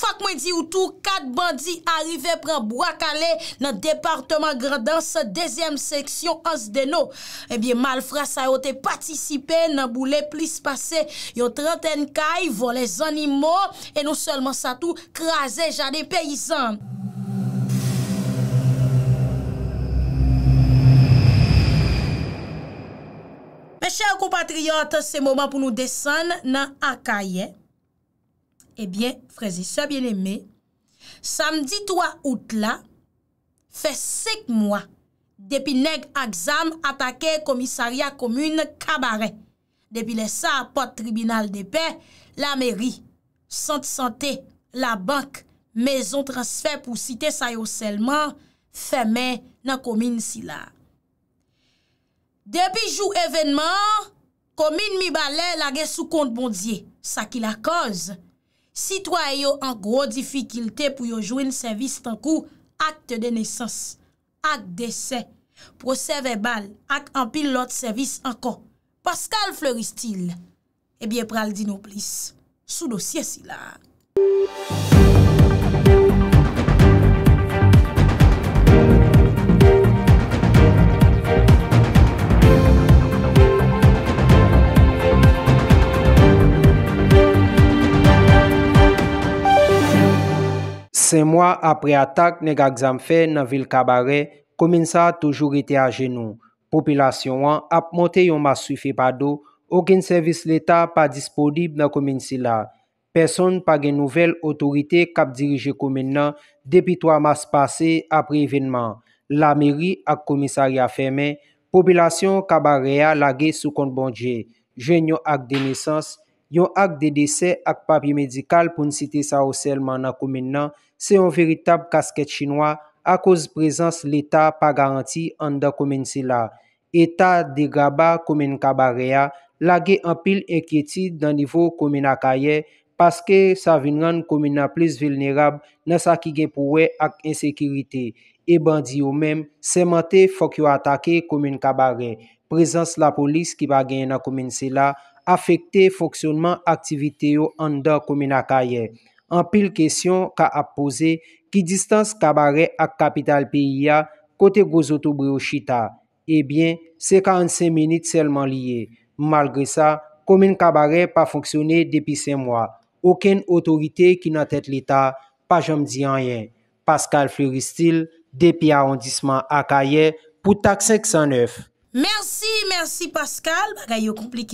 Fak mwen di ou tou, kat bandi arive pre Boakale nan departement grandans se dezem seksyon ans deno. Ebyen, malfras a yote patisipe nan boule plis pase. Yo trenten kay, vole zanimo, e nou selman sa tou, krasen jan de peyizan. Mwen chèr kou patriyote, se mouman pou nou desen nan akaye. Ebyen, eh frezise bien eme, samdi 3 outla, fe sek mwa, depi neg aksam, atake komisaria komune kabare. Depi le sa, pat tribunal de pe, la meri, sant sante, la bank, mezon transfer pou site sayo selman, femen nan komine sila. Depi jou evenman, komine mi bale lage sou kont bondye, sa ki la koz. Sitwa yo an gro difikilte pou yo jwen servis tankou akte de nesans, ak desè, pro seve bal ak an pil lot servis anko. Pascal fleuristil. Ebyen eh pral di nou plis, sou dosye si la. Se mwa apre atak nega gzam fe nan vil kabare, kominsa toujou rete a genou. Popilasyon wan ap monte yon mas sufi pa do, oken servis leta pa dispodib nan kominsila. Person pa gen nouvel otorite kap dirije komin nan, depi to a mas pase apre evenman. La meri ak komisari a feme, populasyon kabare a lage sou kont bonje. Gen yon ak denesans, yon ak dedese ak papi medikal pou nsite sa oselman nan komin nan, Se yon veritab kasket chinois a koz prezans l'Etat pa garanti an da koumine se la. Eta degaba koumine kabare ya, lage an pil enkyeti dan nivou koumine akaye, paske sa vinran koumine na plis vilnerab nan sa ki gen pouwe ak insekiriti. E bandi yo menm, semente fok yo atake koumine kabare. Prezans la polis ki bagen an koumine se la, afekte foksyonman aktivite yo an da koumine akaye. An pil kesyon ka ap pose ki distanse kabaret ak kapital piya kote gozoto brochita. Ebyen, se 45 menit selman liye. Malgre sa, komen kabaret pa fonksyone depi se mwa. Aken otorite ki nan tete lita, pa jom di anyen. Pascal Fleury Steele, depi arrondisman akaye pou taksèk sa neuf. Mersi, mersi Pascal. Mersi, mersi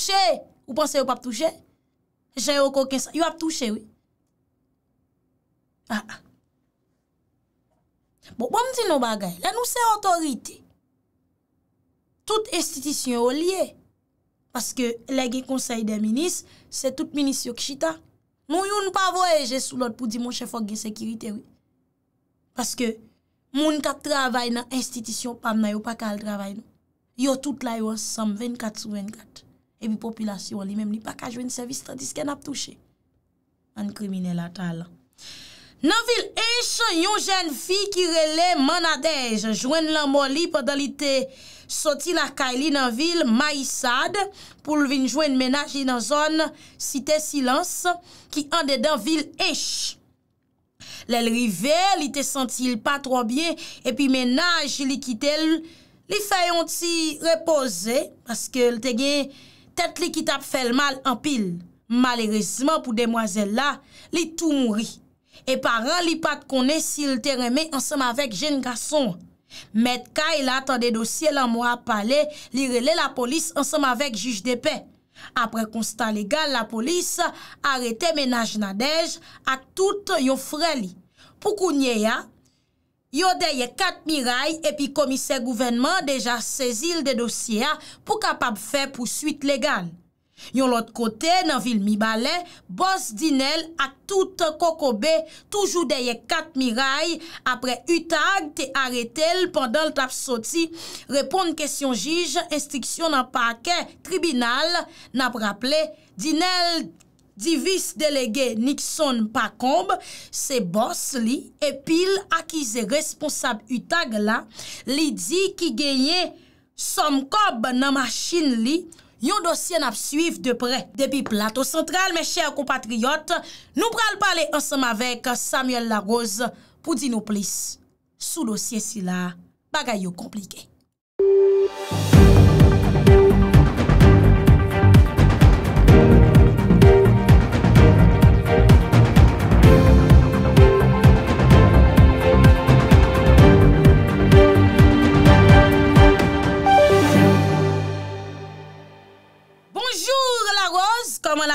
Pascal. Ou panse yo pa ptouche? Jè yo kokensan. Yo ap touche, wè. Ha, ha. Bon, bon mwen ti nou bagay. La nou se otorite. Tout estitisyon yo liye. Paske la gen konsey de minis, se tout minis yo kishita. Moun yon pa voyeje sou lot pou di moun chefok gen sekirite, wè. Paske moun ka travay nan estitisyon, pamna yo pa kal travay nou. Yo tout la yo sam 24 sou 24. Ewi populasyon li mem li pa ka jwen servis ta disken ap touche. An krimine latal. Nan vil Ech, yon jen fi ki rele manadej. Jwen lan moli pa dan li te soti la kaili nan vil Mayisad pou lvin jwen menaj li nan zon site silans ki ande dan vil Ech. Lel rive, li te sentil pa tro bien epi menaj li kite li fayon ti repose paske lte gen Tèt li ki tap fèl mal anpil. Malérezman pou demwazèl la, li tou mouri. E paran li pat konè si li tè remè ansèm avèk jen gason. Met ka ila tan de dosye lan mwa pale, li rele la polis ansèm avèk juj depè. Apre konstan legal, la polis arete menaj nadej ak tout yon fre li. Pou kounye ya? Yo deye kat miray epi komiser gouvenman deja sezil de dosye a pou kapap fe pousuit legal. Yon lot kote nan vil mi bale, bos Dinel ak tout kokobe toujou deye kat miray apre utag te aretel pandan l tap soti. Repon n kesyon jij, instriksyon nan pake, tribinal, nap rapple Dinel... Divis delege Nixon Pakomb, se bos li epil akize responsab Utagla, li di ki genye som kob nan maschin li, yon dosye nap suiv depre. Depi Plato Central, mes chèr compatriot, nou pral pale ansam avek Samuel Larose, poudinou plis, sou losye si la bagay yo komplike.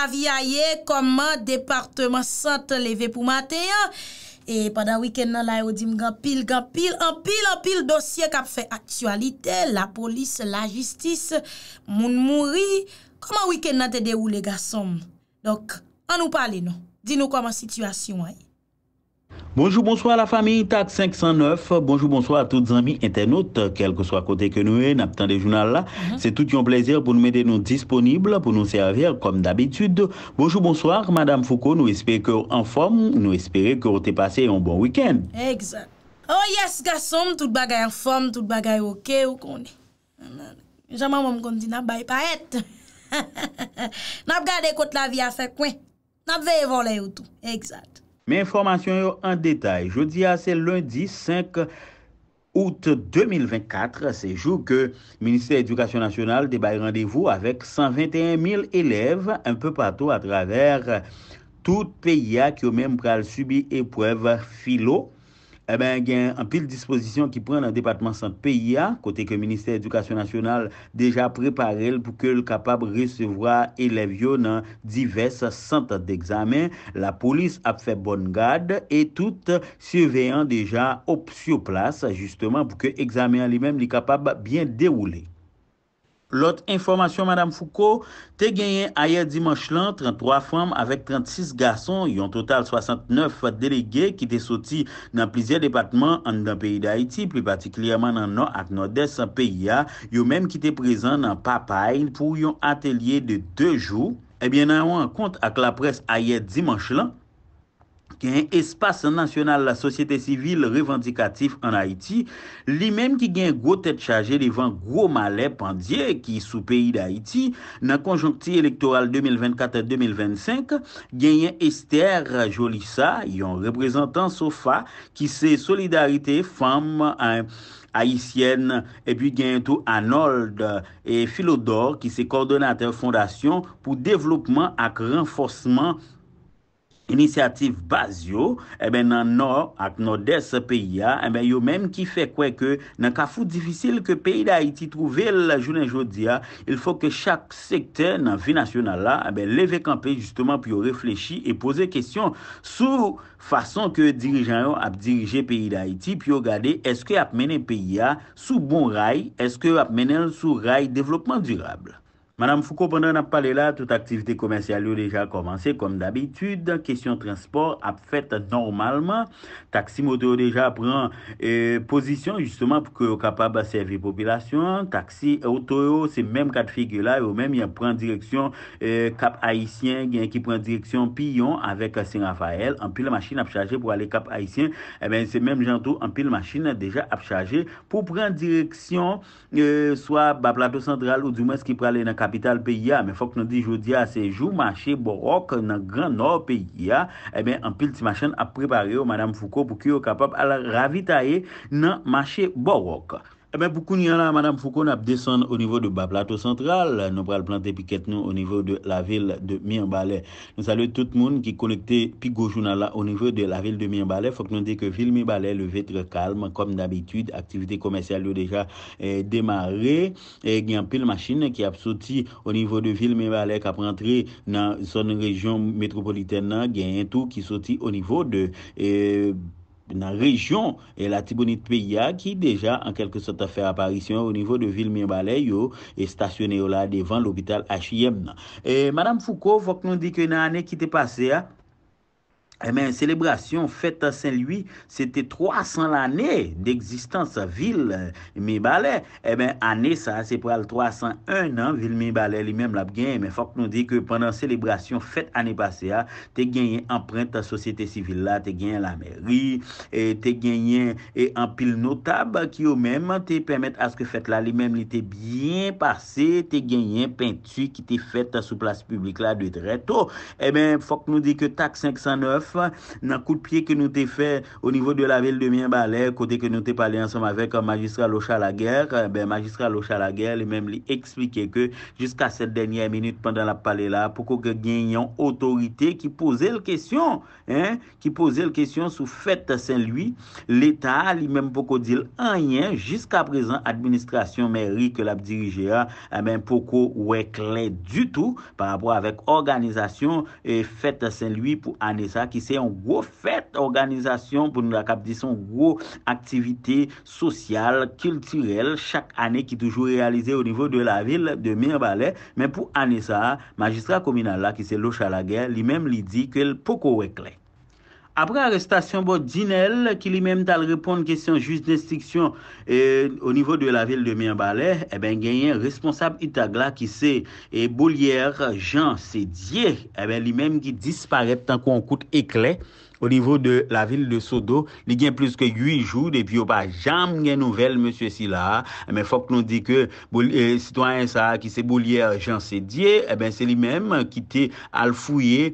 Avya ye koma Departement Centre leve pou mate ya E padan wiken nan la yo dim gampil, gampil, gampil, gampil dosye kap fe aktualite La polis, la jistis, moun mouri Koman wiken nan te de ou le gasom Dok an nou pale nou, di nou koman situasyon a ye Bonjou bonjou a la fami Itak 509, bonjou bonjou a tout zami internote, kelke swa kote ke nou e, nap tan de jounal la, se tout yon plezir pou nou mède nou disponible, pou nou servir kom d'abitude. Bonjou bonjou, madame Foucault nou espere kèr en fòm, nou espere kèr te pase yon bon wikend. Eksat. O oh, yes, gasom, tout bagay en fòm, tout bagay ok, ou koni. Jaman mòm kon di nap bay pa et. Nap gade kote la vi a fe kwen, nap veye volè ou tou. Eksat. Men informasyon yo an detay, jodi a, se lundi 5 out 2024, se jou ke Ministère Edukasyon Nasyonal debay randevou avèk 121.000 elèv, an pe patou atraver tout peyi a ki yo menm pral subi epwèv filo. E ben gen an pil disposisyon ki pren nan depatman sante PIA, kote ke minister edukasyon nasyonal deja preparel pou ke l kapab resevwa elevyo nan divers sante de examen, la polis ap fe bonn gade e tout surveyan deja op su plas justement pou ke examen li men li kapab bien deroule. Lot informasyon, madame Foucault, te genyen ayer dimanche lan, 33 fam avèk 36 gason, yon total 69 fat delege ki te soti nan plizye depatman an dan peyi da Haiti, pli pati kliyaman nan nan ak nan des an peyi ya, yon menm ki te prezan nan papayn pou yon atelier de 2 jou, ebyen eh nan yon kont ak la pres ayer dimanche lan. gen espase nasyonal la sosyete sivil revendikatif an Haiti, li menm ki gen gwo tet chaje li van gwo male pandye ki sou peyi d'Haiti, nan konjonkti elektoral 2024-2025, gen yon Esther Jolissa, yon reprezentant sofa, ki se solidarite fam, haisyen, e pi gen yon tou Arnold Filodor, ki se kordonater fondasyon pou devlopman ak renforceman Inisiatif baz yo, eh nan no ak no des peyi ya, eh yo menm ki fe kwe ke nan ka fou difisil ke peyi da Haiti trouve la jounen jodi ya, il fò ke chak sekte nan vi nasyonal la, eh levek an pe justement pi yo reflechi e pose kesyon sou fason ke dirijan yo ap dirije peyi da Haiti, pi yo gade eske ap mene peyi ya sou bon ray, eske ap mene sou ray devlopman dirabla. Madame Foucault, pandan ap pale la, euh, eh tout aktivite komensyal yo deja komanse, kom d'abitude, kesyon transport ap fet normalman, taksi motor yo deja pran posisyon justman pou ki yo kapab a servi popilasyon, taksi auto yo, se menm kat figye la, yo menm yon pran direksyon kap aisyen, gen ki pran direksyon piyon avek Serafael, anpil maschine ap chaje pou ale kap aisyen, e menm se menm janto anpil maschine deja ap chaje pou pran direksyon, soa ba plato sandral ou di mwes ki pran ale nan kap, Mwen fok nou di jodi a sejou maché borok nan granor pe ya, e ben anpil ti machen ap prepare yo Madame Foucault pou ki yo kapap al ravitae nan maché borok. Eh Poukoun yon la, madame Foukoun ap deson ou nivou de ba plato sentral. Nou pral plante pi ket nou ou nivou de la vil de Mienbalè. Nou salou tout moun ki kolekte pi gojounan la ou nivou de la vil de Mienbalè. Fouk non te ke vil Mienbalè le vetre kalm, kom d'abitude aktivite komensyal yo deja eh, demare. Gyan eh, pil maschine ki ap soti ou nivou de vil Mienbalè kap rentre nan son region metropolitè nan. Gyan yon tou ki soti ou nivou de nan rejon la Tibounit Peya ki deja an kelke sot a fè aparisyon ou nivou de vil Mienbalè yo e stasyonè yo la devan l'hobital H.I.M. nan. E madame Foucault, vok nou di ke nan anè ki te pase ya, Emen, eh selebrasyon fèt a Saint-Louis, se eh ah, te 300 l'anè d'eksistans a vil mi balè. Emen, anè sa, se pral 301, nan, vil mi balè, li mèm la bgen. Emen, fòk nou di ke pwèndan selebrasyon fèt anè basè a, te genyen emprèn ta sosyete sivil la, te genyen la mèri, te genyen en pil notab, ki yo mèm te pwèmèt a ske fèt la, li mèm li te bjen pasè, te genyen pèntu ki te fèt a sou plas publik la, de dreto. Emen, fòk nou di ke tak 509, nan kout pye ke nou te fe o nivou de la vel de mien bale, kote ke nou te pale ansom avek, euh, magistra locha euh, la ger, eh ben magistra locha la ger, li men li eksplike ke, jiska set denye minute pandan la pale la, poukou genyon otorite ki pose l kesyon, hein, ki pose l kesyon sou fète sen lui, l etat, li men poukou dil anyen, jiska prezen, administrasyon mèri ke la dirigea, men poukou wè kle du tout, par apou avèk organizasyon fète sen lui pou anesa ki Se yon wou fèt organizasyon pou nou la kap dison wou aktivite sosyal, kulturel, chak anè ki toujou realize ou nivou de la vil de Mirbalè. Men pou anè sa, magistra kominal la ki se loch a la gè, li mèm li di ke l poko wèk lè. Apre arrestasyon bo Dinelle, ki li menm tal reponde kesyon juz d'instiksyon e o nivou de la vil de Myambale, e ben genyen responsab Itagla ki se e Bolière, Jean, se Dier, e ben li menm ki disparep tan kon koute Eklè, Ou nivou de la vil de Sodo, li gen plus ke yuijou, depi ou pa jam gen nouvel monsye si la, men fok nou di ke sitwanyen sa ki se boulye a jansedye, e ben se li menm ki te alfouye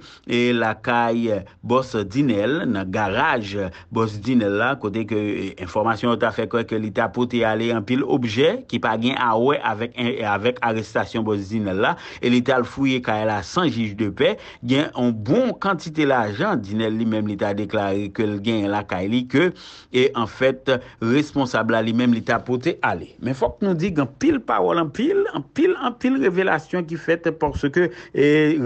la kay boss dinel, nan garaj boss dinel la, kote ke euh, informasyon ou ta fekwe ke li tapote ale an pil obje, ki pa gen awe avèk arrestasyon boss dinel la, e li te alfouye ka ela san jij de pe, gen an bon kantite la jans dinel li menm li, a deklari ke l gen la kaili ke en fèt responsabla li mèm li tapote ale. Men fòk nou dig an pil parol, an pil an pil revelasyon ki fèt pòk se ke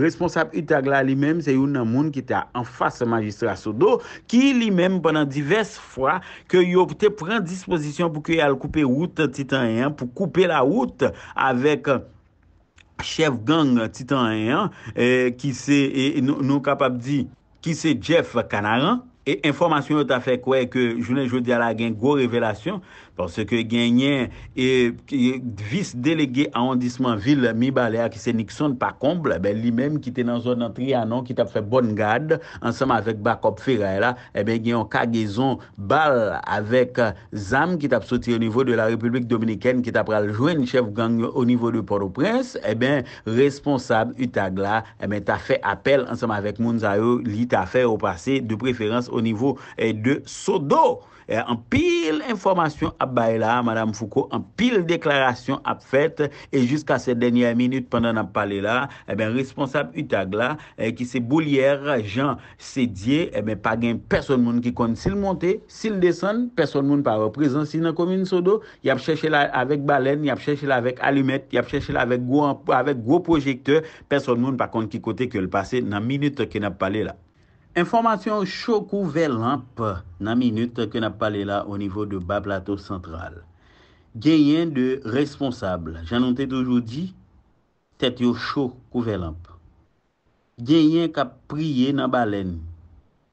responsabli tagla li mèm se yon nan moun ki ta an fas magistra Soudo ki li mèm banan divers fwa ke yon te pren disposisyon pou ki al koupe wout titan eyan, pou koupe la wout avèk chef gang titan eyan ki se nou kapab di ki se Jeff Kanaran, e informasyon yo ta fekwe ke jounen jodi ala gen gwo revelasyon, se ke genyen vis delege a ondisman vil mi bale a ki se Nixon pa komple, li menm ki te nan zon an tri anon ki tap fe bonn gade, ansenman vek bakop feray la, genyon kagezon bal avek euh, zam ki tap soti o nivou de la Republik Dominikene, ki tap pral jwen chev gangyo o nivou de Port-au-Prince, eh responsab Utagla eh ta fe apel ansenman vek Mounzayou, li ta fe opase de preferans o nivou eh, de Sodo. An eh, pil informasyon ap bay la, madame Foucault, an pil deklarasyon ap fet, e jiska se denye minute pandan ap pale la, e eh ben responsable Utagla, ki eh, se bouliyer, Jean, se dye, e ben pa gen person moun ki kon si l monte, si l desen, person moun pa reprezen, si nan komine sodo, yap chèche la avèk balen, yap chèche la avèk alimet, yap chèche la avèk go projekteur, person moun pa kon ki kote ke l pase nan minute ki nan pale la. Informasyon chou kouvel lamp nan minute ke nap pale la o nivou de ba plato central. Genyen de responsable, janon te dojou di, tet yo chou kouvel lamp. Genyen kap priye nan balen.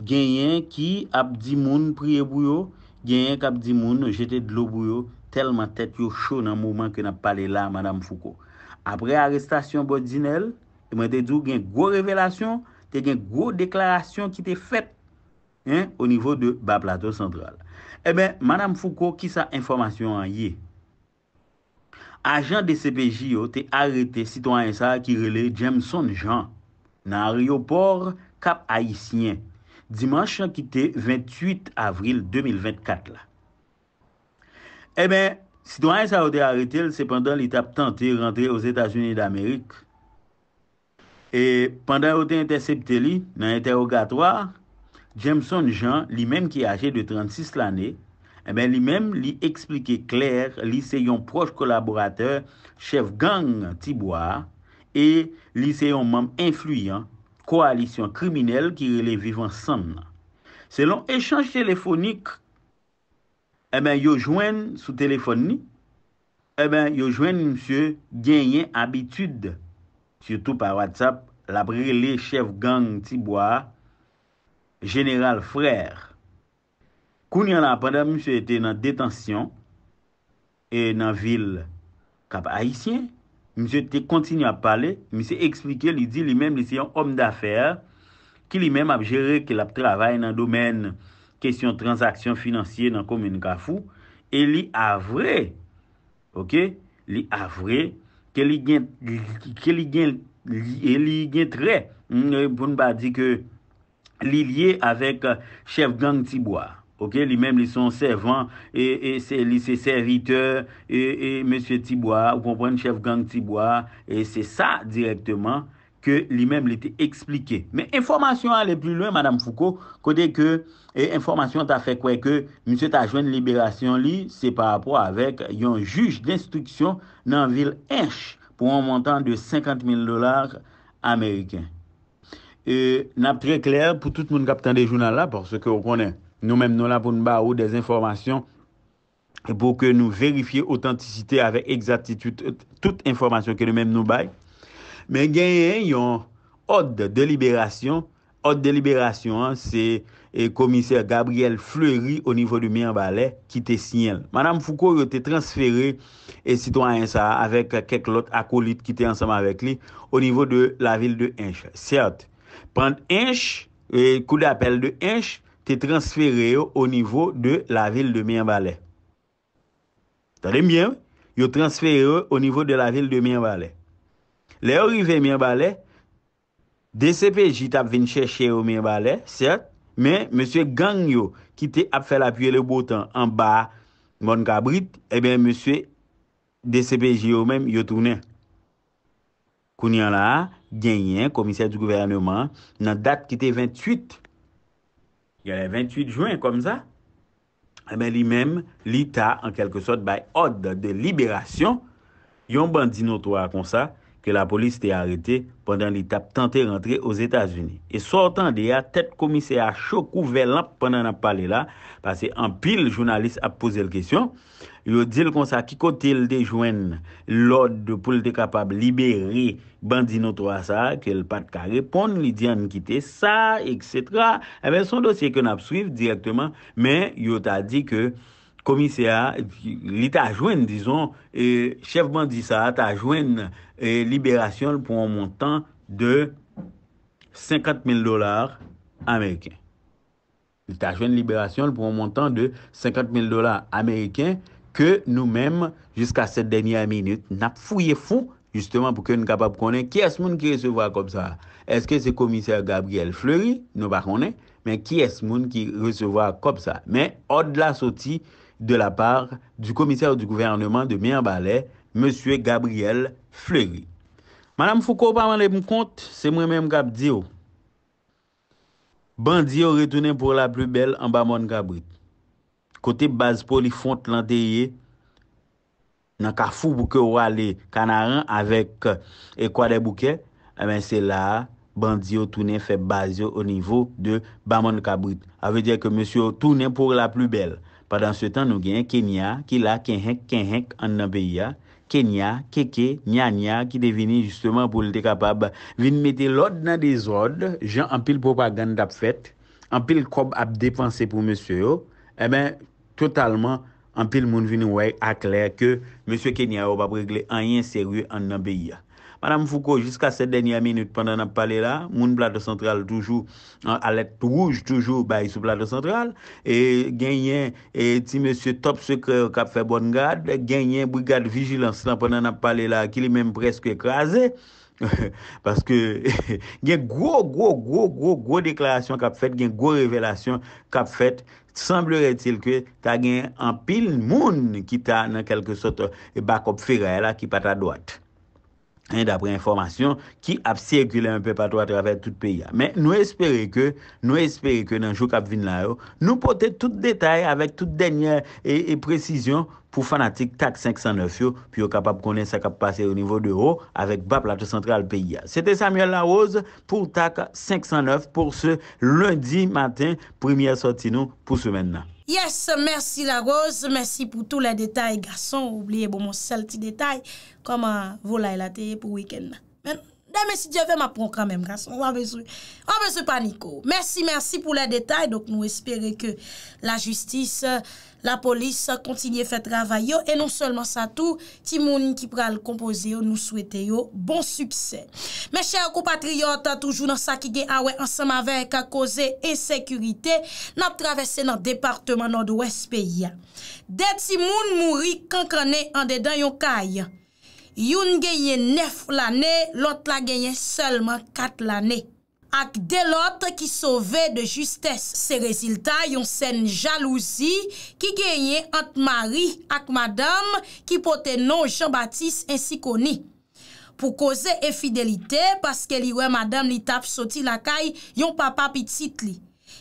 Genyen ki ap di moun priye bouyo, genyen kap di moun jete dlo bouyo, telman tet yo chou nan mouman ke nap pale la, madame Foucault. Apre arrestasyon bodjinelle, e mwen te djou genye gwo revelasyon, Te gen gwo deklarasyon ki te fet au nivou de ba plato sentral. E eh ben, Madame Foucault, ki sa informasyon an ye? Ajan de CPJ yo te arete sitwa yon sa ki rele Jameson Jean nan Ryopor Kap Aisyen dimans yon ki te 28 avril 2024 la. E ben, sitwa yon sa yo te arete sepandan l'itap tante rentre os Etasyouni d'Amerik E pandan ou te entesepte li nan enteogatoar, Jemson Jean, li menm ki age de 36 l ane, e menm li menm li eksplike kler li se yon proj kolaborateur chef gang Ti Bois e li se yon manm influyen koalisyon kriminel ki li vivan san nan. Selon echange telefonik, e eh menm yo jwen sou telefon ni, e eh menm yo jwen msye genyen abitude Soutou pa WhatsApp, la brele chev gang tibwa, General Frère. Koun yon la pandem, mse ete nan detansyon, e nan vil kap aisyen, mse ete kontinu ap pale, mse eksplike li di li menm li se yon om dafer, ki li menm ap jere ke la travay nan domen kesyon transaksyon finansye nan komen gafou, e li avre, ok, li avre, ke li gen, ke li gen, e li gen tre, mm, e, pou nou pa di ke li liye avèk uh, chef gang tibwa, ok, li mèm li son servant, e, e, se, li se serviteur, e, e, monsie tibwa, ou kompren chef gang tibwa, e se sa direktman, ke li mem li te explike. Men, informasyon ale pli lwen, Madame Foucault, kode ke, e informasyon ta fe kwe ke, mse ta jwen liberasyon li, se pa apwa avek yon juj d'instruksyon nan vil enche pou an montan de 50.000 dolar Ameriken. E, nap tre kler, pou tout moun kapitan de jounal la, por se ke ou konen, nou men nou la pou nou ba ou des informasyon pou ke nou verifiye autentisite avek exaktitude tout informasyon ke nou men nou baye, Men genyen yon od deliberasyon, od deliberasyon se e, komiser Gabriel Fleury o nivou de Mianbalè ki te sinyen. Madame Foucault yo te transfere, et si ton a yon sa, avek kek lot akolite ki te ansam avek li, o nivou de la vil de Inche. Sert, prend Inche, kou e, d'apel de Inche, te transfere yo o nivou de la vil de Mianbalè. Tade mien, yo transfere yo o nivou de la vil de Mianbalè. Le orive mwen bale, DCPJ tap ven chèche yo mwen bale, cert, men, monswe gang yo, kite ap fèl apye le botan, an ba, moun kabrit, e eh ben monswe, DCPJ yo men, yo tounen. Kounen la, genyen, komisèr di gouveranman, nan dat kite 28, yon 28 juen, kom za, e eh ben li men, li ta, an kelke sot, bay od de liberasyon, yon bandi notwa kon sa, yon bandi notwa kon sa, la polis te arete pandan li tap tante rentre os Etats-Unis. E sortan de ya, tet komise a chokou velanp pandan ap pale la, pase an pil jounalist ap pose l kesyon, yo dil konsa ki kote l de jwen l od pou l de kapab liberi bandi noto asa, ke l pat ka repon, li diyan kite sa, etc. E eh men son dosye kon ap swif direktman, men yo ta di ke komisyar, li ta jwen, dison, e chevman di sa, ta jwen e liberasyon pou an montan de 50.000 dolar Ameriken. Li ta jwen liberasyon pou an montan de 50.000 dolar Ameriken ke nou menm, jiska set denya minute, nap fouye fou, justeman pou ke nou kapap konen, ki es moun ki resevwa kop sa? Eske se komisyar Gabriel Fleury, nou bakonnen, men ki es moun ki resevwa kop sa? Men, od la soti, de la par du komiser du gouvernement de Myanmar balè, M. Gabriel Fleury. Madame Foucault, ban mwen le mkonte, se mwen mwen mkap diyo. Oh. Ban diyo re tounen pou la plu bel an ban mwen kabrit. Kote baz pou li font lanteye, nan ka fou bouke ou ale kanaran avek e kwa de bouke, amen se la, ban diyo tounen feb baz yo ou nivou de ban mwen kabrit. A ve dje ke M. tounen pou la plu bel. Padan se tan nou gen, kenya ki la kenhek kenhek an nan beya, kenya keke nya nya ki devini justman pou lte kapab vin meti lod nan dezod, jan an pil propaganda ap fet, an pil kob ap depanse pou monsyo, e eh ben totalman an pil moun vini wey akler ke monsyo kenya wap ap regle anyen seryo an nan beya. Madame Foucault, jiska se denya minute pandan ap pale la, moun blado central toujou, a lette rouj toujou bay sou blado central, genyen, ti monsie top se kap fe bonn gad, genyen brigade vigilans lan pandan ap pale la ki li menm preske ekraze, paske gen gwo, gwo, gwo, gwo, gwo deklarasyon kap fet, gen gwo revelasyon kap fet, sembleretil ke ta gen an pil moun ki ta nan kelke sote bakop feray la ki pata doat. d'apre informasyon ki ap sirkule an pe patwa traver tout peya. Men nou espere ke, nou espere ke nan jou kap vin la yo, nou pote tout detay avek tout denye e prezisyon pou fanatik tak 509 yo pi yo kap ap konen sa kap pase ou nivou de yo avek ba plate central peya. Sete Samuel Larose pou tak 509 pou se lundi matin, premye sorti nou pou se men nan. Yes, mersi la rose, mersi pou tou la detay, gason, oubliye pou bon, mon sel ti detay, kama vou la ilate pou wikend nan. Mè si djeve mè pron kran mèm rason, mè se paniko Mèsi mèsi pou lè detay, nou espere ke la jistis, la polis kontinye fè travay yo E nou solman sa tou, ti moun ki pral kompoze yo nou souwete yo, bon suksè Mè chè akou patriyot, toujou nan sa ki ge awe ah ansama vèk a koze e sekurite Nap travesse nan departman nan dwe spè ya De ti moun mouri, kankanè an dedan yon kajan Youn genye nef lane, lot la genye selman kat lane. Ak de lot ki sove de justes. Se reziltan yon sen jalouzi ki genye ant mari ak madam ki pote non Jean-Baptiste ensi koni. Po koze efidelite paske li we madam li tap soti lakay yon papa pitit li.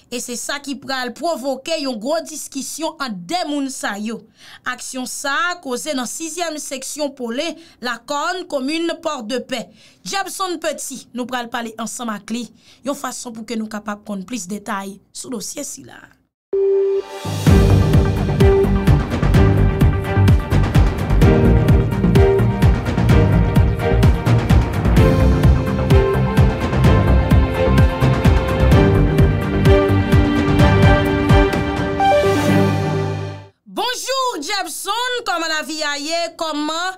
E se sa ki pral provoke yon gro diskisyon an demoun sa yo. Aksyon sa, koze nan 6e seksyon pole, la kon komune port de pe. Japson Peti nou pral pale ansan makli, yon fason pou ke nou kapap kon plis detay sou dosye si la. Avye aye, koman,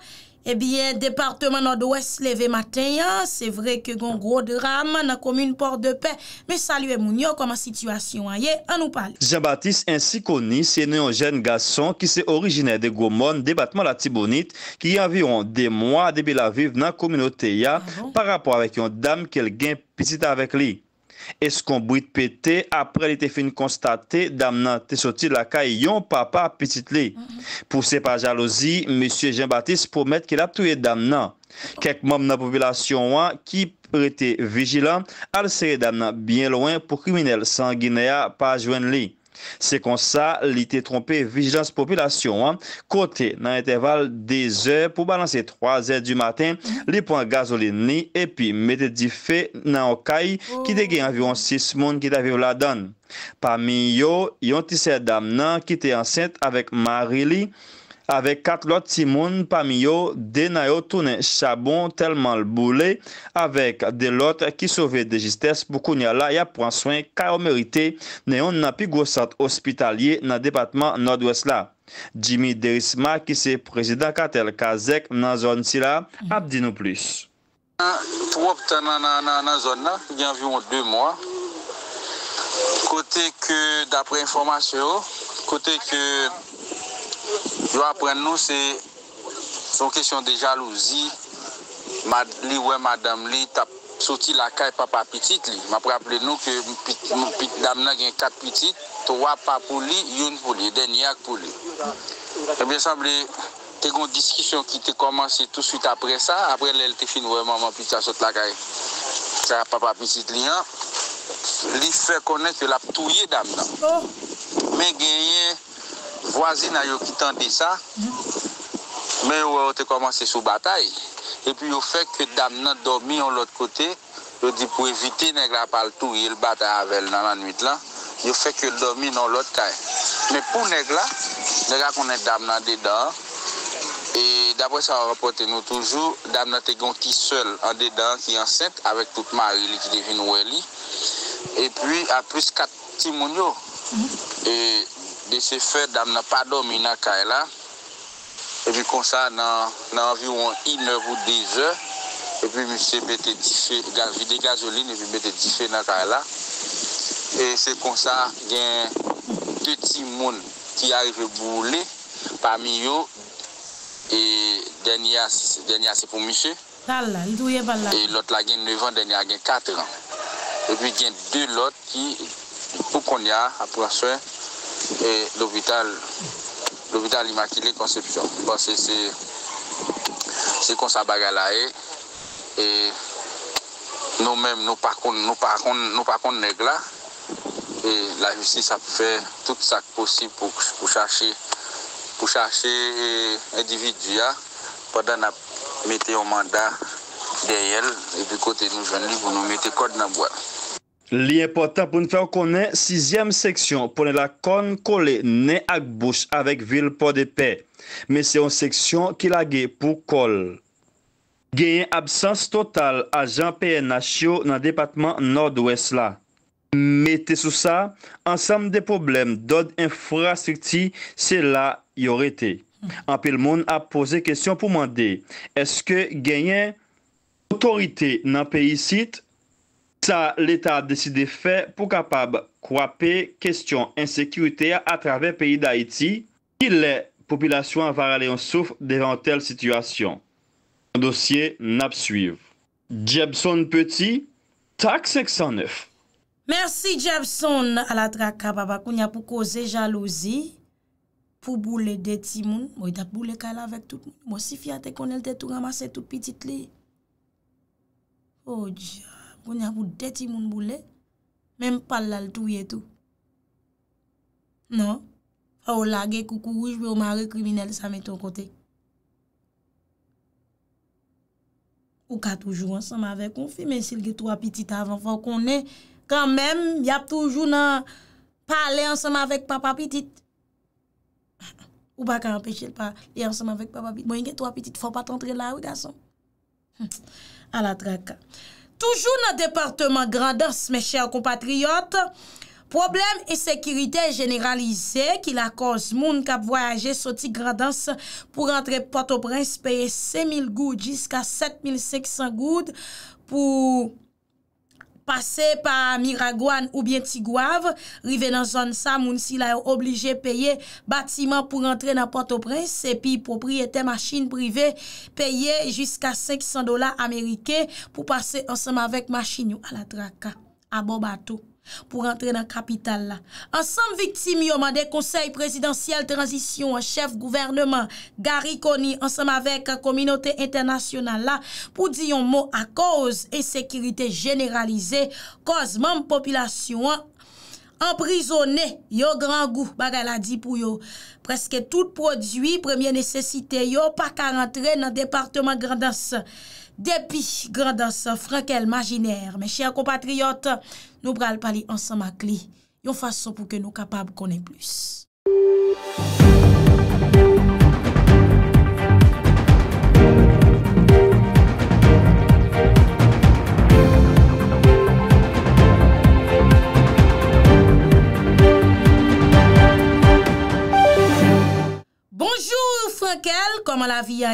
ebyen, eh departman an do es leve maten ya, se vre ke gon gro drame nan komine Porte de Paix, me salu e moun yo koman situasyon aye, an nou pal. Jean-Baptiste, ensi koni, se ne yon jen gason ki se origine de Goumon, debatman la Tibounit, ki yon viyon de moua de Belavive nan kominote ya, ah bon? pa rapor avek yon dam kel gen pisite avek li. Eskon bwit pete apre li te fin konstate dam nan te soti laka yon papa pitit li. Pouse pa jalozi, M. Jean-Baptiste pomette ki la touye dam nan. Kek mom nan popilasyon wan ki prete vijilan al sere dam nan bien loin pou kriminelle san Ginea pa jwen li. Se kon sa, li te trompe vijilans populasyon an, kote nan eterval 10 eur pou balanse 3 eur du maten, mhm. li pon gazolini e pi mette di fe nan okay ki te gen avyon 6 moun ki te avyon la don. Pa mi yo, yon tise dam nan ki te ansent avèk mari li. Avek kat lot timoun, pamiyo, denayotounen chabon telman lboule, avek de lot ki sove de jistes pou kounyala ya pranswen ka o merite neon nan pi gosat ospitalye nan departman nodwes la. Jimmy Derisma, ki se prezident katel Kazek nan zon si la, ap di nou plis. Tro pta nan zon la, genvyon 2 mwa. Kote ke, dapre informasyon, kote ke... Yo apren nou se, son kesyon de jalouzi, li wè madame li tap soti lakay e papa pitit li. Mapre apren nou ke dam nan gen kat pitit, to wap pa pou li, yon pou li, den yak pou li. E bie sanble, te kon diskisyon ki te komanse tout suite apre sa, apre lèl te fin wè maman pitit a soti lakay papa pitit li an. Li fè konen ke lap touye dam nan. Oh. Men genyen... Vwazina yo ki tendi sa Men yo te komanse sou batay E pi yo fek yo dam nan Domi yo lot kote Yo di pou evite negla pal tou Ye l batay avel nan anuit lan Yo fek yo domi non lot tay Men pou negla Negla konen dam nan dedan E dapre sa wapote nou toujou Dam nan te gonti sol An dedan ki anset Awek tout ma ili ki devine weli E pi a plus katimonyo E de ce fait, dame n'a pas dormi dans la Et puis, comme ça, dans environ 1 heure ou 2 heures, et puis, monsieur mette 10 feux, gazoline, et puis mette 10 dans Et c'est comme ça, il y a deux petits mouns qui arrivent brûler parmi eux. Et dernière, dernier c'est pour monsieur. Et l'autre là, il y a 9 ans, dernière, il y a 4 ans. Et puis, il y a deux autres qui, pour qu'on y a, après et l'hôpital l'hôpital Immaculée Conception. Parce que c'est comme ça et nous-mêmes nous par contre nous par contre nous par contre là et la justice a fait tout ça possible pour, pour chercher pour chercher eh, individu hein. pendant n'a mettez un mandat derrière et puis côté nous jeunes pour nous mettre code dans la boîte. Li important pou nou fèw konen, 6èm seksyon pou nou la kon kole ne ak bouch avèk vil po de pe. Men se yon seksyon ki la ge pou kol. Genyen absans total a jan peye nashyo nan depatman nord-wes la. Metè sou sa, ansam de probleme dod infrastrikti se la yore te. Anpèl moun ap pose kesyon pou mande, eske genyen otorite nan peyi sit? Sa l'Etat dèsi dè fè pou kapab kwape kèstyon ensekirite a travè peyi d'Haïti ki lè popilasyon avarale yon souf devan tel situasyon. An dosye nab suyv. Jebson Petit, Tak 609 Mersi Jebson alatrak kapab akoun ya pou koze jalouzi pou boule deti moun. Mou itap boule kal avèk tout. Mou si fiatè kon el tè tou ramase tout pitit li. Oh diyo. kon yavou deti moun boule, menm pal lal touye tou. Non, a ou lage koukouj, be ou mare kriminele sa meton kote. Ou ka toujou ansam ave konfi, men sil ge tou apetit avan, fò konen, kan men, yap toujou nan, pale ansam avek papa apetit. Ou baka empeshe lpa, e ansam avek papa apetit, mwen bon, ge tou apetit, fò pa tentre la ou gason. Hm, a la traka. A la traka. Toujou nan departement grandans, mè chèl kompatriot, probleme e sekirite generalize ki la koz moun kap voyaje soti grandans pou rentre pato brins paye 5000 goud jiska 7500 goud pou... pase pa Miragwan ou bien Tigouave, rive nan zon sa, moun si la yo oblije peye batiman pou rentre nan Port-au-Prince, epi propriete machine prive peye jiska 500 dolar Amerike pou pase ansama vek machine yo ala draka. A bon batou. pou rentre nan kapital la. Ansem viktim yo man de konsey presidansyel transisyon, chef gouvernement Gary Connie, ansenm avek a kominote internasyonal la, pou diyon mo a koz e sekirite jeneralize, koz mam populasyon an, anprisonne yo gran gou bagaladi pou yo. Preske tout prodwi, premye nesesite yo, pa ka rentre nan departement grandansan. Depi, grandas, frekel, majiner, mechia kompatriyot, nou pral pali ansan makli, yon fason pou ke nou kapab konen plus.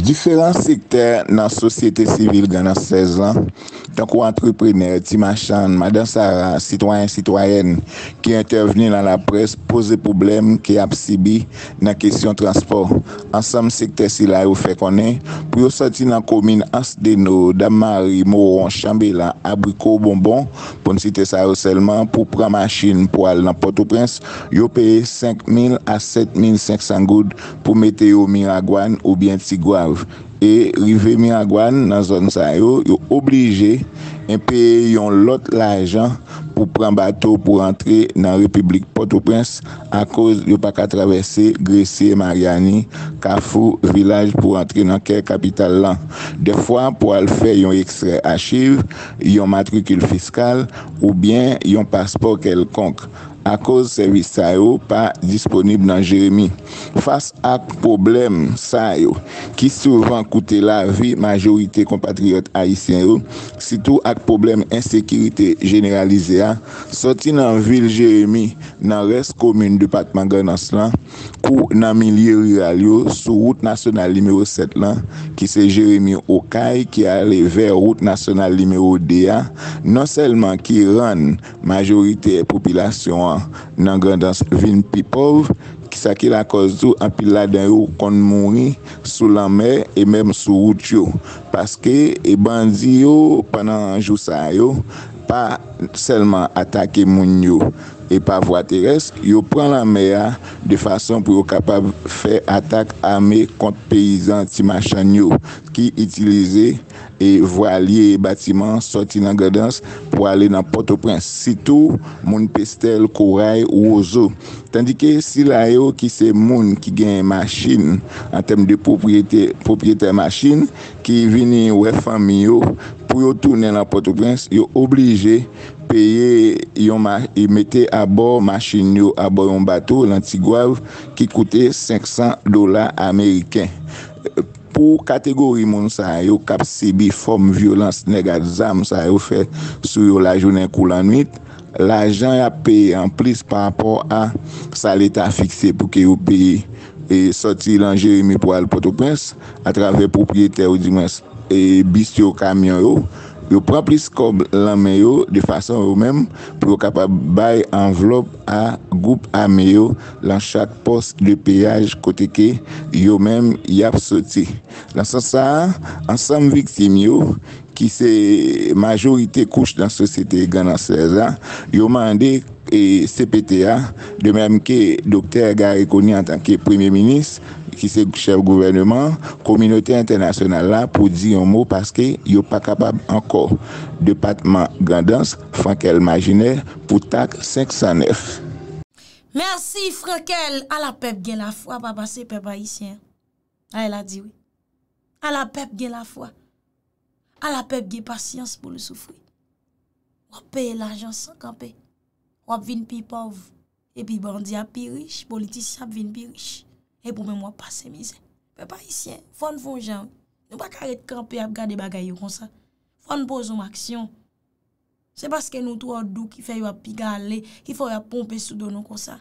Diferent sekte nan sosyete sivil gana 16 lan, tankou antrepreneur, timachan, madansara, sitwayen-sitwayen ki enteveni nan la pres, pose poublem ki ap si bi nan kesyon transport. Ansem sekte si la yo fe konen, pou yo sati nan komine Asdeno, Damari, Moron, Chambela, Abriko, Bonbon, pon site sa rasellman, pou pramachin pou al nan Port-au-Prince, yo peye 5.000 a 7.500 goud pou mete yo Miragwan ou bien Tigwar. Et à Miagwan, dans la zone est obligé un pays l'autre l'argent pour prendre bateau pour entrer dans la République Port-au-Prince à cause de a pas traverser Grécie, Mariani, Kafou village pour entrer dans quelle capitale là. Des fois, pour le faire un extrait archive, un matricule fiscal ou bien un passeport quelconque. a koz servis sa yo pa disponib nan Jeremie. Fas ak problem sa yo ki souvan koute la vi majorite kompatriot a isen yo sitou ak problem ensekirite generalize a soti nan vil Jeremie nan res komine depatman ganans lan kou nan milye riralyo sou route nasyonal limeyo set lan ki se Jeremie Okai ki ale ver route nasyonal limeyo de a non selman ki ran majorite popilasyon nan gandans vin pipov kisa ki la koz tou anpil la den yo kon mouni sou lan mer e menm sou wout yo paske e bandi yo panan anjou sa yo pa selman atake moun yo e pa vwa teres, yo pran la meya de fason pou yo kapab fe atak ame kont peyizan ti machan yo, ki itilize e vwa liye batiman, soti nan gredans pou ale nan Port-au-Prince, sitou moun pestel, koray ou ozo tandike si la yo ki se moun ki gen yon machin an tem de popyete machin, ki vini wè fami yo, pou yo toune nan Port-au-Prince yo oblige peye yon machin, yon mette Abor machin yo abor yon bato lantigwav ki koute 500 dola Ameriken. Po kategori moun sa yo kapsebi fom violans negad zam sa yo fe sou yo la jounen koulan mit. La jan ya pey en plis pa apor a sa letan fikse pou ki yo pey e soti lan jeremi pou al potopens. A travè propyete ou dimens e bistyo kamyon yo. yo pran plis kob lan men yo de fason yo menm pou yo kapab bay envelop a goup a men yo lan chak pos de peyaj kote ke yo menm yap soti. Dansan sa, ansan viksim yo ki se majorite kouche dan sosite Gana Seza yo mande et CPTA, de même que Dr. Gary Kony en tant que Premier Ministre, qui c'est chef gouvernement, communauté internationale là, pour dire un mot, parce que il n'est pas capable encore de battre ma grandance, Frankel Maginé, pour tac 509. Merci Frankel! A la pep' gè la foi, baba, c'est pep' haïtien. A ah, elle a dit oui. A la pep' gè la foi. A la pep' gè patience pour le souffrir. On paie l'argent sans qu'on paie. wap vin pi pov, epi bandi api rish, politis api vin pi rish, epi pou men wap pase mize. Pe pa isye, fon fon jan, nou baka ret krampi api gade bagay yo konsa, fon bozon aksyon. Se baske nou tou wadou ki fè yo api gale, ki fò yo api pompe sou dono konsa.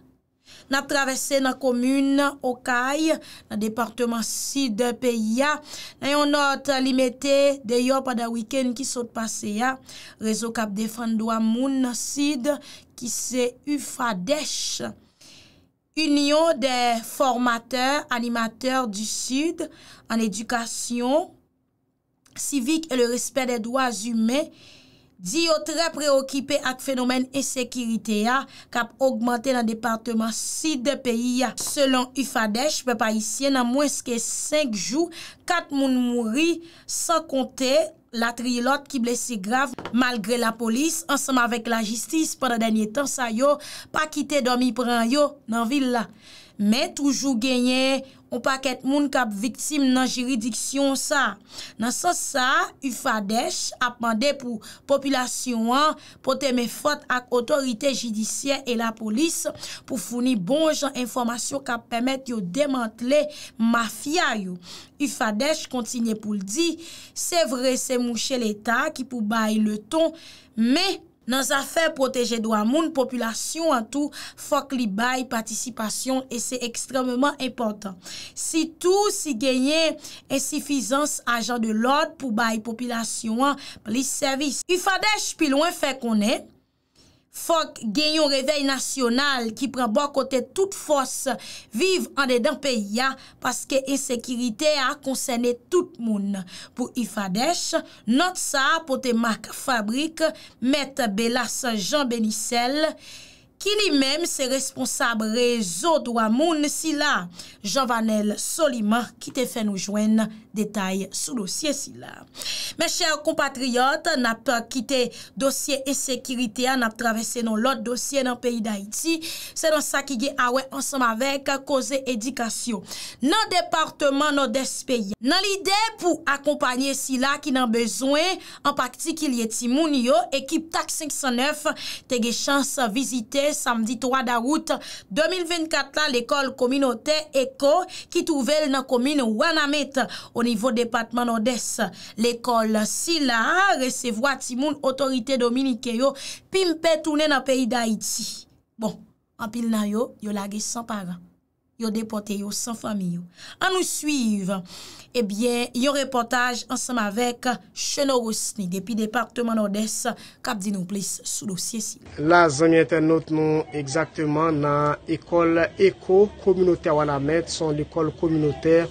Na travesse nan komune, okay, nan departement sid pe ya, nan yon not limete, deyo pa da wiken ki sot pase ya, rezo kap defan do amoun, sid, Ki se UFADESH, Union des Formateurs Animateurs du Sud en Éducation Civique et le Respect des Droits Humains, di yo trè preokipe ak fenomen esekirite ya kap augmente nan departement si de peyi ya. Selon UFADESH, pe pa isye nan mweske 5 jou, kat moun mouri san kontè, La tri lot ki blesi grav, malgre la polis, ansama vek la jistis, pandan denye tan sa yo, pa kite domi pran yo nan vil la. Me toujou genye... ou pa ket moun kap viktim nan jiridiksyon sa. Nan san sa, y fadech ap mande pou populasyon an, pou teme fote ak otorite jidisyen e la polis, pou founi bon jan informasyon kap pemet yo demantle mafya yo. Y fadech kontinye pou ldi, se vre se mouche l'Etat ki pou baye le ton, me! nan zafèr poteje do amoun, populasyon an tou fok li bayi patisypasyon, e se ekstremman impotant. Si tou si genyen, e si fizans ajan de lòd pou bayi populasyon li servis. Y fadej pilon fè konè, Fok genyon reveil nasyonal ki pren bo kote tout fos vive an de den peya paske esekirite a konsene tout moun. Pou ifadech, not sa apote mak fabrik met belas jan benissel. ki li mèm se responsab rezo dwa moun si la Jovanel Soliman ki te fè nou jwen detay sou dosye si la Mè chèr kompatriot nap kite dosye e sekirite a nap travesse nou lot dosye nan peyi d'Haïti se nan sa ki ge awè ansam avek koze edikasyon nan departman nou despè ya nan li de pou akompanye si la ki nan bezwen, anpakti ki li eti moun yo, ekip tak 509 te ge chans visite samdi 3 da wout 2024 la l'ekol kominote eko ki touvel nan komin wana met o nivou departman odes l'ekol si la a resevo ati moun otorite dominike yo pimpe toune nan peyi da iti bon, apil nan yo, yo lage san par yo depote yo san fami yo. An nou suiv, ebyen, eh yo reportaj ansam avek chenou osni, depi departman odes, kap di nou plis sou dosye si. La zan miye ten not nou, ekzakteman, nan ekol eko, kominote wala met, son l'ekol kominote,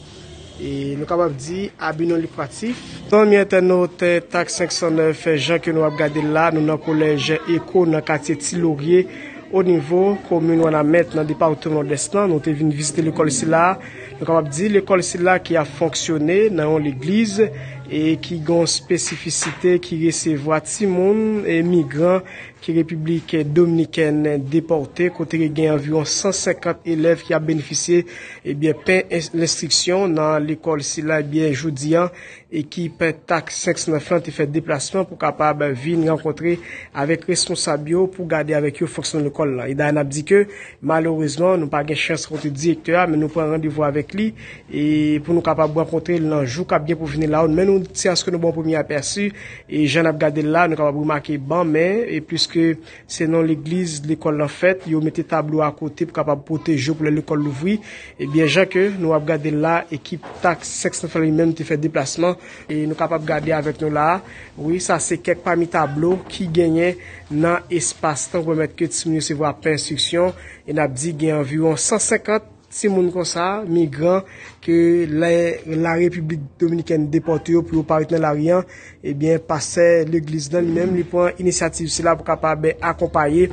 e nou kap ap di, abin nou li pratik. Zan miye ten not, tak 509, jank yo nou ap gade la, nou nan koleje eko, nan kate ti lorye, O nivou koumoun wana met nan departement destan, nou te vin visite l'ekol si la. Nou kon ap di l'ekol si la ki a fonksyone nan yon l'iglize e ki gon spesifisite ki resevo ati moun emigran ki republik domniken deporte kote gen yon 150 elev ki a benefise eh pen l'instriksyon nan l'ekol si la joudian e ki pen tak 590 e fet deplasman pou kapab vin renkontre avek responsa bio pou gade avek yo fokson l'ekol la. E da yon ap di ke malourezman nou pa gen chans konti direktorat men nou pou an randevo avèk li e pou nou kapab wakontre l'anjou kap gen pou vini la ou men nou tse aske nou bon pou mi apersu e jen ap gade la nou kapab wimake ban men e plus ke se nan l'eglise, l'ekol la fèt, yo mette tablo a kote pou kapap pote jo pou lè l'ekol louvwi, e eh bie jè ke nou ap gade la ekip tak seks nan falimèm te fè deplasman e nou kapap gade avèk nou la. Oui, sa se kek pa mi tablo ki genye nan espastan pou mette kè dismenyo se vwa preinstriksyon e nap di genye anvi ou an 150 se moun kon sa, mi gran ke la republik dominiken depote yo pou ou parit nan laryan, ebyen pase l'eglis nan li menm, li pou an inisiativ si la pou kapab akompaye,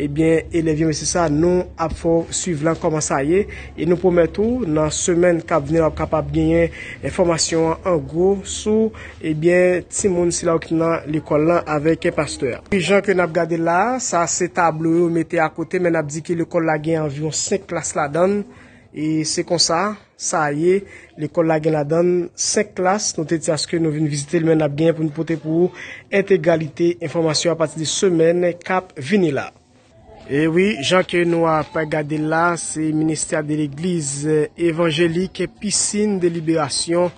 ebyen elevyen mwen se sa, nou ap fò suiv lan koman sa ye, e nou pou men tou, nan semen kap venil ap kapab genyen informasyon an gwo, sou ebyen eh timoun si la ou ki nan l'ekol lan avek e pasteur. Pi jan ke nap gade la, sa se tablou, ou mette a kote, men ap di ki l'ekol la genyen avyon 5 klas la dan, e se konsa, Sa a ye, le kol la gen la dan, se klas, nou te ti aske nou veni vizite l men ap gen pou nou pote pou entegalite informasyon apati de semen, kap vini la. E oui, jan ke nou apagade l la, se Ministère de l'Eglise Evangélique eh, Piscine de Libération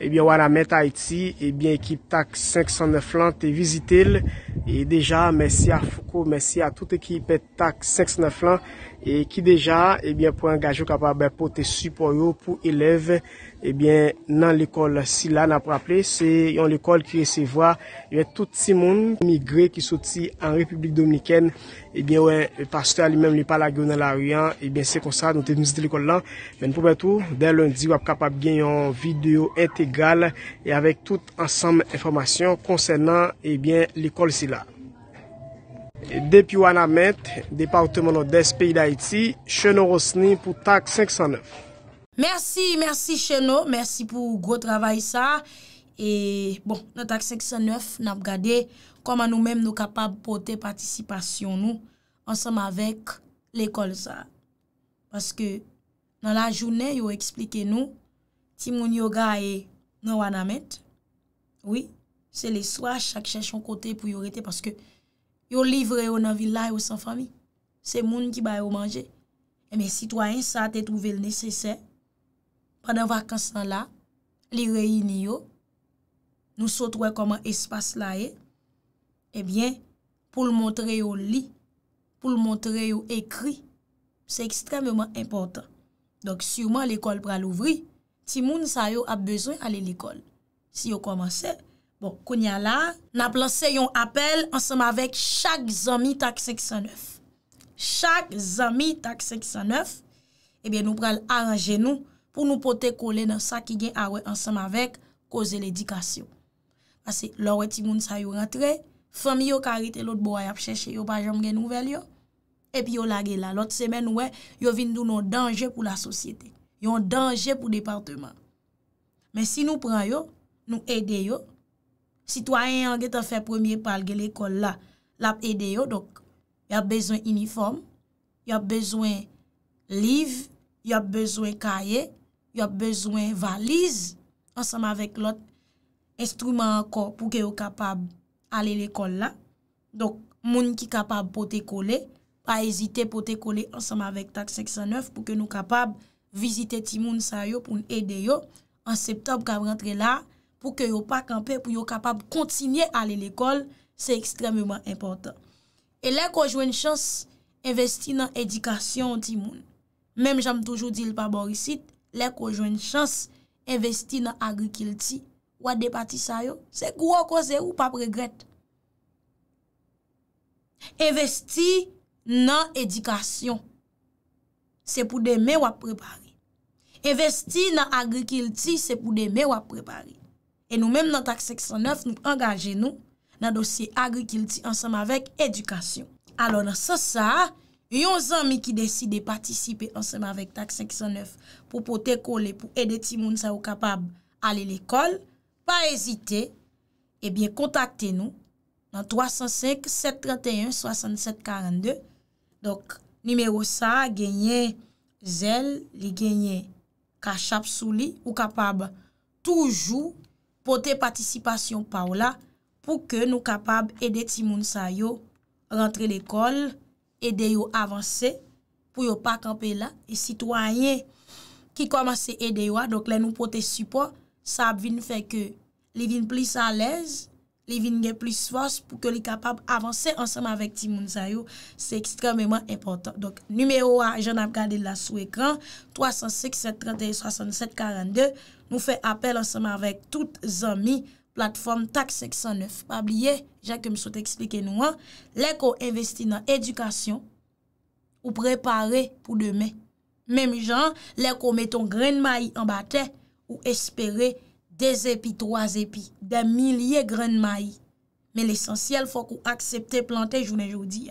e bien wala men Taïti, e eh bien ekip tak 509 lant te vizite l. E deja, mèsi a Foucault, mèsi a tout ekip tak 509 lant. E ki deja, ebyen pou angajou kapabè pou te supor yo pou eleve, ebyen nan l'ekol si la nan pou aple. Se yon l'ekol ki resevoa, yon e tout si moun migre ki soti an Republik Dominiken, ebyen ou e paste alimem li pala gyo nan la riyan, ebyen se konsa nou te mouzite l'ekol lan. Men pou betou, den lundi wap kapab gen yon video entegal e avèk tout ansam informasyon konsen e nan ebyen l'ekol si la. Depi Wanamet, Departement No Des Pays d'Haïti, Cheno Rosni Pou Tak 509 Mersi, mersi Cheno, mersi pou Gros travay sa E bon, no Tak 509 Nap gade, koman nou men nou kapab Pote participasyon nou Ansem avek l'ekol sa Paske Nan la jounen, yo explike nou Timouni Oga e No Wanamet Se le swa, chak chèch an kote Pou yo rete, paske yo livre yo nan villa yo san fami, se moun ki bayo manje. Eme, sitwoyen sa te touvel nesesè, padan vakansan la, li reyini yo, nou sotwè koman espas la e, ebyen, pou l montre yo li, pou l montre yo ekri, se ekstremèman importan. Dok, souman l ekol pral ouvri, si moun sa yo ap bezon ale l ekol. Si yo komanse, Bon, kounya la, na plase yon apel ansama vek chak zami tak 509. Chak zami tak 509, ebyen nou pral aranje nou pou nou pote kole nan sa ki gen awe ansama vek koze l'edikasyon. Asi, lorwe ti moun sa yo rentre, fami yo karite lout bo a yap cheshe yo pa jam gen nouvel yo, epi yo lage la, lout semen wè, yo vin dou nou danje pou la sosyete. Yo danje pou departement. Men si nou pran yo, nou ede yo, Citoyen ange ta fè premier pal ge l'ekol la, la ap ede yo, y ap bezwen uniform, y ap bezwen liv, y ap bezwen kaye, y ap bezwen valiz, ansanm avèk lot, instrument anko pou ke yo kapab ale l'ekol la, moun ki kapab pote kole, pa ezite pote kole ansanm avèk tak 609 pou ke nou kapab vizite ti moun sa yo pou n'ede yo, an septab ka rentre la, pou ke yo pa kampe, pou yo kapab kontinye ale l'ekol, se ekstrememan impotant. E lè ko jwen chans, investi nan edikasyon ti moun. Mèm janm toujou di l pa borisit, lè ko jwen chans, investi nan agrikilti, wadepati sayo, se kou wakose ou pap regret. Investi nan edikasyon, se pou demè wap prepari. Investi nan agrikilti, se pou demè wap prepari. nou mèm nan tak 509 nou pou engaje nou nan dosye agrikilti ansèm avèk edukasyon. Alò nan sè sa, yon zanmi ki deside patisipe ansèm avèk tak 509 pou pote kole pou ede timoun sa ou kapab ale l'ekol, pa ezite ebyen kontakte nou nan 305 731 6742 dok nimeyo sa genye zèl li genye kachap souli ou kapab toujou pote patisipasyon pa ou la pou ke nou kapab ede Timoun Sayo rentre l'ekol, ede yo avanse pou yo pa kampe la. E sitwanyen ki komanse ede yo a, lè nou pote support, sa ap vin fè ke li vin plis alèz, li vin gen plis fòs pou ke li kapab avanse ansanm avèk Timoun Sayo, se ekstremèman impotant. Numeyo a, jen ap gade la sou ekran, 306-37-67-42. Nou fe apel ansame avèk tout zami platform Tak 609. Pabliye, jè ke m sou te eksplike nou an, lè ko investi nan edukasyon ou prepare pou demè. Mèm jan, lè ko meton gren mayi anbate ou espere de zepi, troazepi, de milye gren mayi. Mè l'esensyel fò kou aksepte plantè jounen joudi.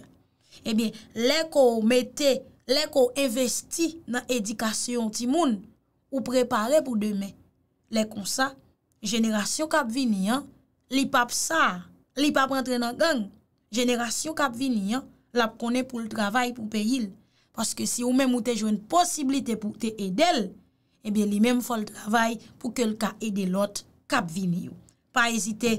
Ebyen, eh lè ko mette, lè ko investi nan edukasyon ti moun ou prepare pou demè. Lè kon sa, jenera syon kap vini an, li pap sa, li pap rentre nan gang, jenera syon kap vini an, lap konen pou l travay pou peyil. Paske si ou mèm ou te jwen posibilite pou te edel, ebè li mèm fol travay pou ke l ka ede lot kap vini yo. Pa ezite,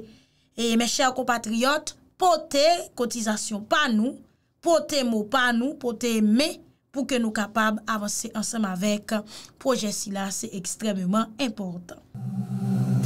e mè chèr kompatriot, potè kotizasyon pa nou, potè mò pa nou, potè mè, pou ke nou kapab avanse ansanm avek. Proje si la, se ekstrememan importan.